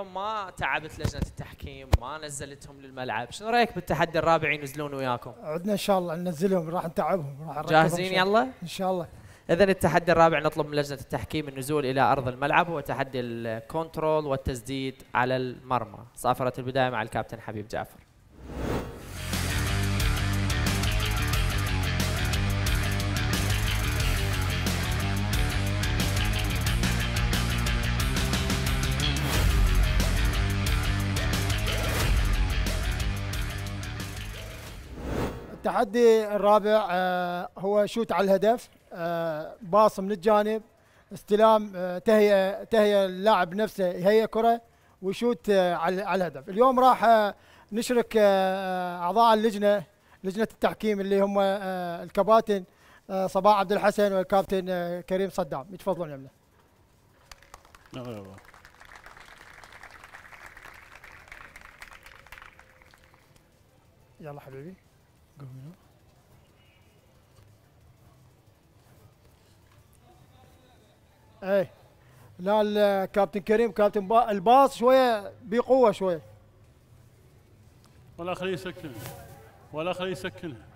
اليوم ما تعبت لجنه التحكيم ما نزلتهم للملعب شنو رايك بالتحدي الرابع ينزلون وياكم عندنا ان شاء الله ننزلهم راح نتعبهم راح جاهزين يلا ان شاء الله اذا التحدي الرابع نطلب من لجنه التحكيم النزول الى ارض الملعب هو تحدي الكنترول والتسديد على المرمى صافره البدايه مع الكابتن حبيب جعفر التحدي الرابع آه، هو شوت على الهدف آه، باص من الجانب استلام آه، تهيئه تهيئه اللاعب نفسه يهيئ كره ويشوت على الهدف اليوم راح نشرك اعضاء اللجنه لجنه التحكيم اللي هم الكباتن صباح عبد الحسن والكابتن كريم صدام يتفضلون يمنا يلا حبيبي Go اي لا الكابتن كريم كابتن با الباص شويه بقوه شويه ولا خليه يسكنها ولا خليه يسكنها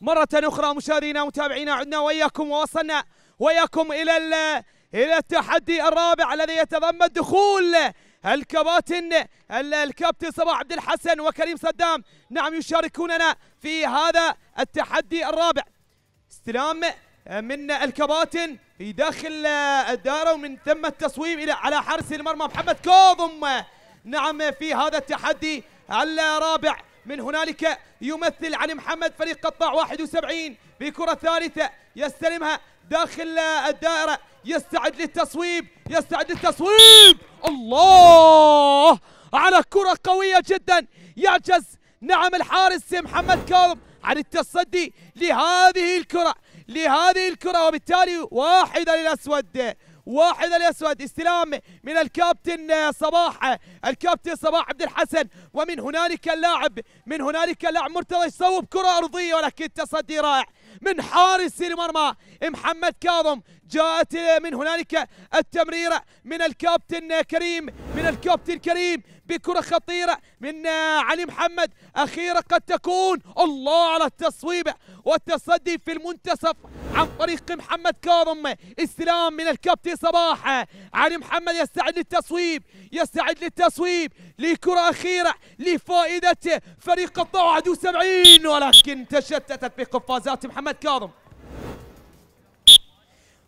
مرة أخرى مشاهدينا ومتابعينا عدنا وإياكم ووصلنا وإياكم إلى إلى التحدي الرابع الذي يتضمن دخول الكباتن الكابتن صباح عبد الحسن وكريم صدام نعم يشاركوننا في هذا التحدي الرابع استلام آه، من الكباتن في داخل آه، الدائرة ومن ثم التصويب إلى على حارس المرمى محمد كوظم نعم في هذا التحدي الرابع من هنالك يمثل علي محمد فريق قطاع 71 في كرة ثالثة يستلمها داخل آه، الدائرة يستعد للتصويب يستعد للتصويب الله على كرة قوية جدا يعجز نعم الحارس محمد كاظم عن التصدي لهذه الكرة لهذه الكرة وبالتالي واحدة للأسود واحد الاسود استلام من الكابتن صباح الكابتن صباح عبد الحسن ومن هنالك اللاعب من هنالك اللاعب مرتضى يصوب كره ارضيه ولكن تصدي رائع من حارس المرمى محمد كاظم جاءت من هنالك التمريرة من الكابتن كريم من الكابتن كريم بكرة خطيرة من آه، علي محمد أخيرا قد تكون الله على التصويب والتصدي في المنتصف عن طريق محمد كاظم استلام من الكابتن صباح علي محمد يستعد للتصويب يستعد للتصويب لكرة أخيرة لفائدة فريق الضوء 71 ولكن تشتتت بقفازات محمد كاظم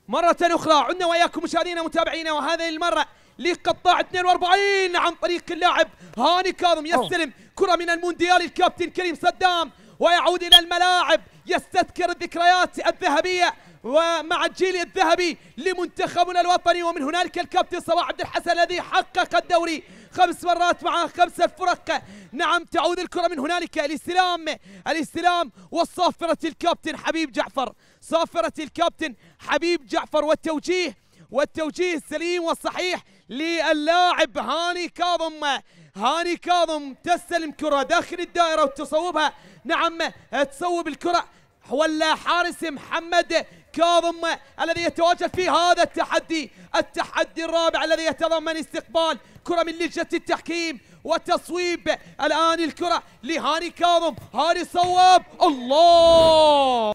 مرة أخرى عدنا وإياكم مشاهدينا متابعينا وهذه المرة لقطاع 42 عن طريق اللاعب هاني كاظم يستلم كرة من المونديال الكابتن كريم صدام ويعود إلى الملاعب يستذكر الذكريات الذهبية ومع الجيل الذهبي لمنتخبنا الوطني ومن هنالك الكابتن صباح عبد الحسن الذي حقق الدوري خمس مرات مع خمس فرق نعم تعود الكرة من هنالك الاستلام الاستلام والصافرة الكابتن حبيب جعفر صافرة الكابتن حبيب جعفر والتوجيه والتوجيه السليم والصحيح للاعب هاني كاظم هاني كاظم تستلم كرة داخل الدائرة وتصوبها نعم تصوب الكرة ولا حارس محمد كاظم الذي يتواجد في هذا التحدي التحدي الرابع الذي يتضمن استقبال كرة من لجنة التحكيم وتصويب الآن الكرة لهاني كاظم هاني صواب الله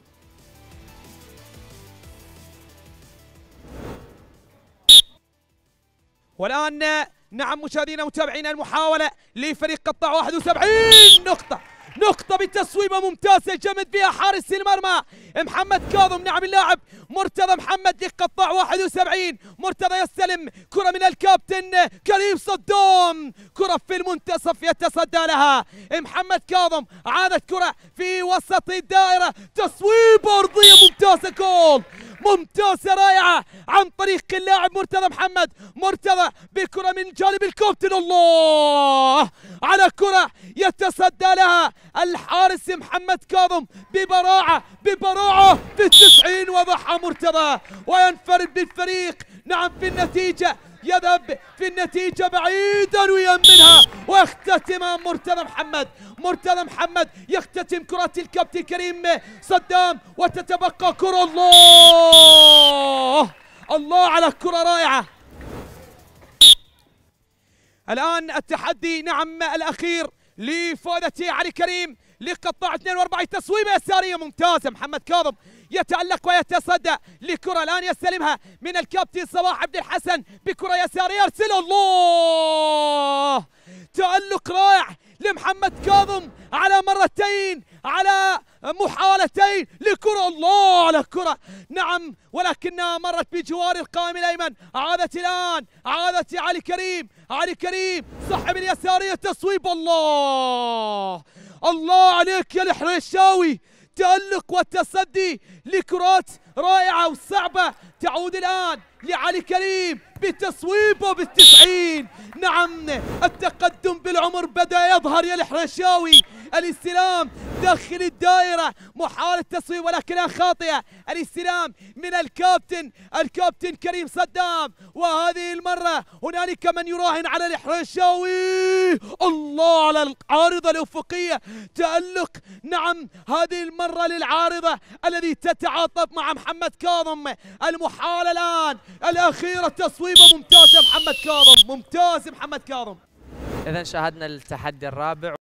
والآن نعم مشاهدينا متابعينا المحاولة لفريق قطاع 71 نقطة نقطة بتسويمة ممتازة جمد فيها حارس المرمى محمد كاظم نعم اللاعب مرتضى محمد لقطاع 71 مرتضى يستلم كرة من الكابتن كريم صدام كرة في المنتصف يتصدى لها محمد كاظم عادت كرة في وسط الدائرة تسويب أرضية ممتازة جول ممتازة رائعة عن طريق اللاعب مرتضى محمد مرتضى بكرة من جانب الكابتن الله على كرة يتصدى لها الحارس محمد كاظم ببراعة ببراعة في التسعين وضعها مرتضى وينفرد بالفريق نعم في النتيجة يذهب في النتيجة بعيدا ويمنها واختتم مرتضى محمد مرتضى محمد يختتم كرة الكابتن كريم صدام وتتبقى كرة الله الله على كرة رائعة الآن التحدي نعم الأخير لفوزة علي كريم لقطاع 42 تصويبه يساريه ممتازه محمد كاظم يتألق ويتصدى لكرة الآن يستلمها من الكابتن صباح عبد الحسن بكرة يسارية ارسل الله تألق رائع لمحمد كاظم على مرتين على محاولتين لكرة الله على كرة نعم ولكنها مرت بجوار القائم الأيمن عادت الآن عادت علي كريم علي كريم صاحب اليسارية تصويب الله الله عليك يا الحريشاوي تألق والتصدي لكرات رائعة وصعبة تعود الآن لعلي كريم بتصويبه بالتسعين نعم التقدم بالعمر بدأ يظهر يا الحريشاوي الاستلام داخل الدائرة محاولة تصويب ولكنها خاطئة الاستلام من الكابتن الكابتن كريم صدام وهذه المرة هنالك من يراهن على الحرشاوي الله على العارضة الأفقية تألق نعم هذه المرة للعارضة الذي تتعاطف مع محمد كاظم المحاولة الآن الأخيرة تصويبة ممتازة محمد كاظم ممتاز محمد كاظم إذا شاهدنا التحدي الرابع